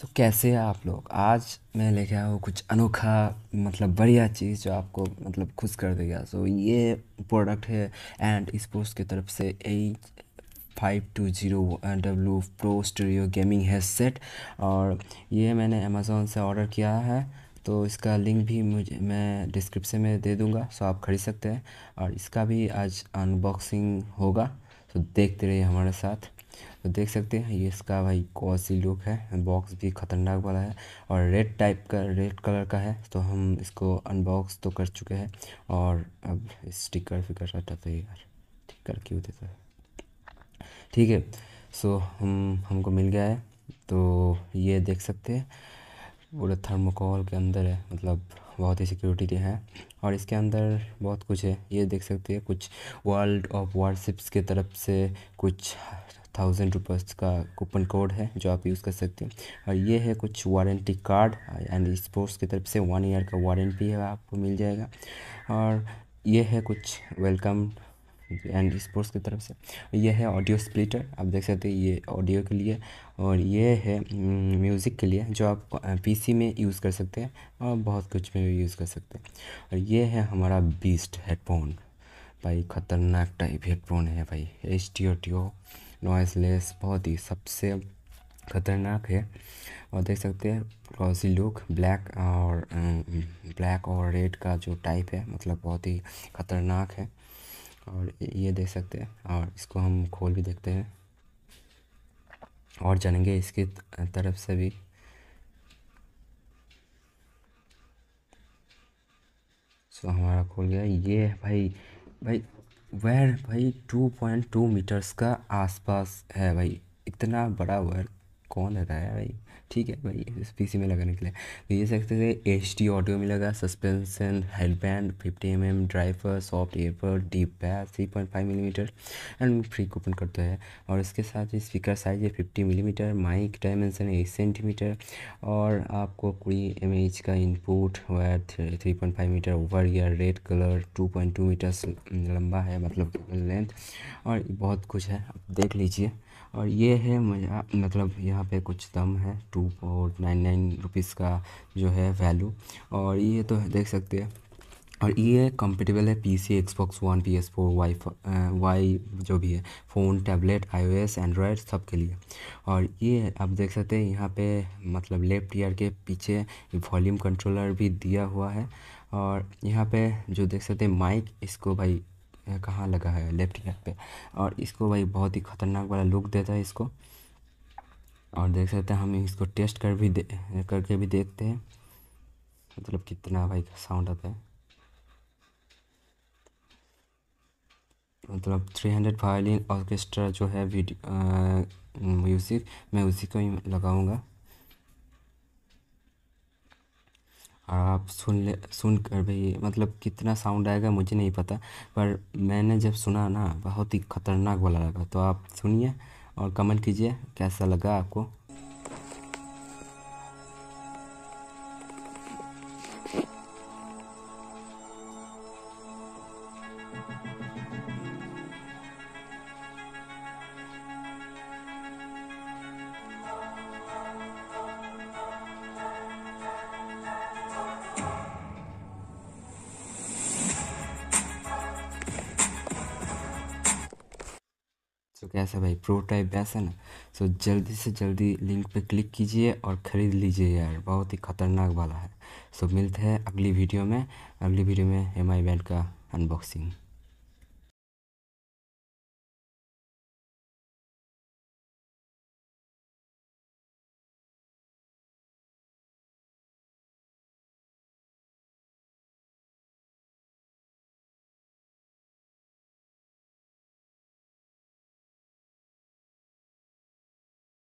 तो कैसे हैं आप लोग आज मैं लेके आया हूँ कुछ अनोखा मतलब बढ़िया चीज़ जो आपको मतलब खुश कर देगा सो so, ये प्रोडक्ट है एंड स्पोर्ट्स की तरफ से A five two zero W pro studio gaming headset और ये मैंने अमेज़ोन से ऑर्डर किया है तो इसका लिंक भी मुझे मैं डिस्क्रिप्शन में दे दूँगा सो आप खरीद सकते हैं और इसका भी आज अनबॉक्सिंग होगा तो देखते रहिए हमारे साथ तो देख सकते हैं ये इसका भाई कॉसी लुक है बॉक्स भी खतरनाक वाला है और रेड टाइप का रेड कलर का है तो हम इसको अनबॉक्स तो कर चुके हैं और अब स्टिकर फिकर हटा तो यार ठीक कर क्यों देता है ठीक है सो हम हमको मिल गया है तो ये देख सकते हैं पूरा थर्मोकॉल के अंदर है मतलब बहुत ही सिक्योरिटी है और इसके अंदर बहुत कुछ है ये देख सकते हैं कुछ वर्ल्ड ऑफ वारशिप्स के तरफ से कुछ थाउजेंड रुपीज़ का कूपन कोड है जो आप यूज़ कर सकते हैं और ये है कुछ वारंटी कार्ड एंड स्पोर्ट्स की तरफ से वन ईयर का वारंटी है आपको मिल जाएगा और ये है कुछ वेलकम एंड स्पोर्ट्स की तरफ से यह है ऑडियो स्प्लिटर आप देख सकते हैं ये ऑडियो के लिए और ये है म्यूज़िक mm, के लिए जो आप पीसी में यूज़ कर सकते हैं और बहुत कुछ में यूज़ कर सकते हैं और ये है हमारा बीस्ट हेडफोन भाई ख़तरनाक टाइप हेडफोन है भाई H T O T O noiseless बहुत ही सबसे खतरनाक है और देख सकते हैं सी लुक ब्लैक और ब्लैक और रेड का जो टाइप है मतलब बहुत ही खतरनाक है और ये देख सकते हैं और इसको हम खोल भी देखते हैं और जानेंगे इसकी तरफ से भी सो हमारा खोल गया ये भाई भाई वायर भाई टू पॉइंट टू मीटर्स का आसपास है भाई इतना बड़ा वायर कौन लग है भाई ठीक है भाई पी सी में लगाने के लिए तो ये सकते थे एच डी ऑडियो में लगा suspension headband fifty M M driver soft earpad deep bass three point five millimetre and free coupon करता है और इसके साथ स्पीकर साइज है fifty millimetre mic dimension eight centimetre और आपको कुड़ी एम एच का input wire three point five metre over ear red colour two point two metre लंबा है मतलब लेंथ और बहुत कुछ है आप देख लीजिए और ये है मजा मतलब यहाँ यहाँ पे कुछ दम है two four nine nine rupees का जो है वैल्यू और ये तो देख सकते हैं और ये कंपेटेबल है P C Xbox one P S four Y Y जो भी है phone tablet I O S android सब के लिए और ये आप देख सकते हैं यहाँ पे मतलब लेफ्ट ईयर के पीछे वॉल्यूम कंट्रोलर भी दिया हुआ है और यहाँ पे जो देख सकते हैं माइक इसको भाई कहाँ लगा है लेफ्ट ईयर पे और इसको भाई बहुत ही ख़तरनाक वाला लुक देता है इसको और देख सकते हैं हम इसको टेस्ट कर भी दे करके भी देखते हैं मतलब कितना भाई साउंड आता है मतलब थ्री हंड्रेड वायलिन ऑर्केस्ट्रा जो है वीडियो म्यूज़िक मैं उसी को ही लगाऊंगा और आप सुन ले सुन कर भी मतलब कितना साउंड आएगा मुझे नहीं पता पर मैंने जब सुना ना बहुत ही खतरनाक वाला लगा तो आप सुनिए और कमेंट कीजिए कैसा लगा आपको सो तो so, कैसा भाई प्रो टाइप वैसा ना सो so, जल्दी से जल्दी लिंक पे क्लिक कीजिए और ख़रीद लीजिए यार बहुत ही ख़तरनाक वाला है सो so, मिलते हैं अगली वीडियो में अगली वीडियो में एम आई का अनबॉक्सिंग